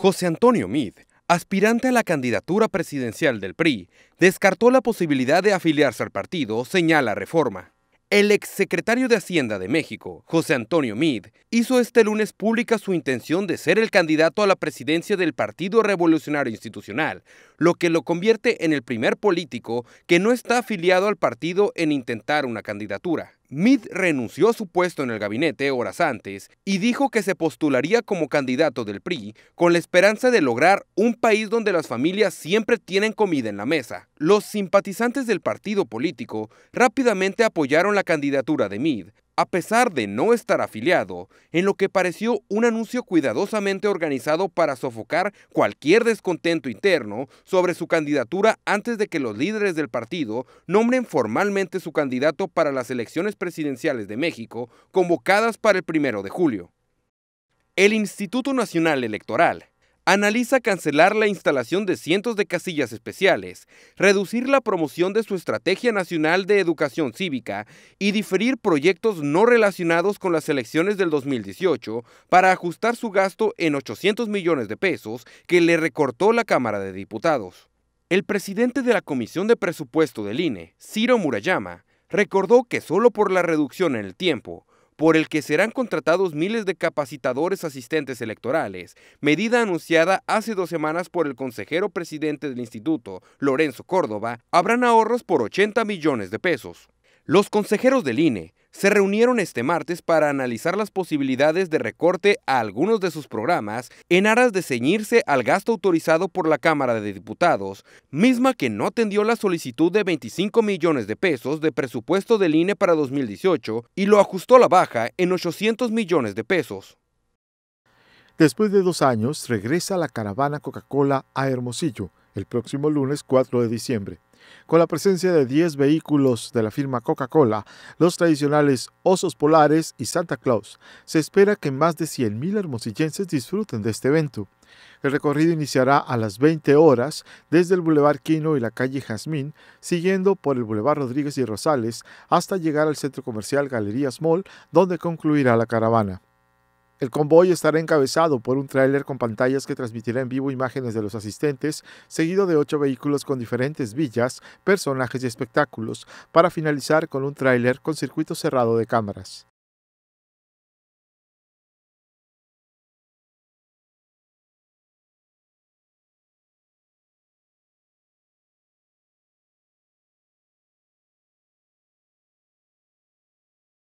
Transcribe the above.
José Antonio Mid, aspirante a la candidatura presidencial del PRI, descartó la posibilidad de afiliarse al partido, señala Reforma. El exsecretario de Hacienda de México, José Antonio Mid, hizo este lunes pública su intención de ser el candidato a la presidencia del Partido Revolucionario Institucional, lo que lo convierte en el primer político que no está afiliado al partido en intentar una candidatura. Mead renunció a su puesto en el gabinete horas antes y dijo que se postularía como candidato del PRI con la esperanza de lograr un país donde las familias siempre tienen comida en la mesa. Los simpatizantes del partido político rápidamente apoyaron la candidatura de Mead a pesar de no estar afiliado, en lo que pareció un anuncio cuidadosamente organizado para sofocar cualquier descontento interno sobre su candidatura antes de que los líderes del partido nombren formalmente su candidato para las elecciones presidenciales de México convocadas para el primero de julio. El Instituto Nacional Electoral analiza cancelar la instalación de cientos de casillas especiales, reducir la promoción de su Estrategia Nacional de Educación Cívica y diferir proyectos no relacionados con las elecciones del 2018 para ajustar su gasto en 800 millones de pesos que le recortó la Cámara de Diputados. El presidente de la Comisión de Presupuesto del INE, Ciro Murayama, recordó que solo por la reducción en el tiempo, por el que serán contratados miles de capacitadores asistentes electorales, medida anunciada hace dos semanas por el consejero presidente del instituto, Lorenzo Córdoba, habrán ahorros por 80 millones de pesos. Los consejeros del INE se reunieron este martes para analizar las posibilidades de recorte a algunos de sus programas en aras de ceñirse al gasto autorizado por la Cámara de Diputados, misma que no atendió la solicitud de 25 millones de pesos de presupuesto del INE para 2018 y lo ajustó a la baja en 800 millones de pesos. Después de dos años, regresa la caravana Coca-Cola a Hermosillo, el próximo lunes 4 de diciembre. Con la presencia de 10 vehículos de la firma Coca-Cola, los tradicionales Osos Polares y Santa Claus, se espera que más de 100.000 hermosillenses disfruten de este evento. El recorrido iniciará a las 20 horas desde el Boulevard Quino y la calle Jazmín, siguiendo por el Boulevard Rodríguez y Rosales hasta llegar al centro comercial Galerías Mall, donde concluirá la caravana. El convoy estará encabezado por un tráiler con pantallas que transmitirá en vivo imágenes de los asistentes, seguido de ocho vehículos con diferentes villas, personajes y espectáculos, para finalizar con un tráiler con circuito cerrado de cámaras.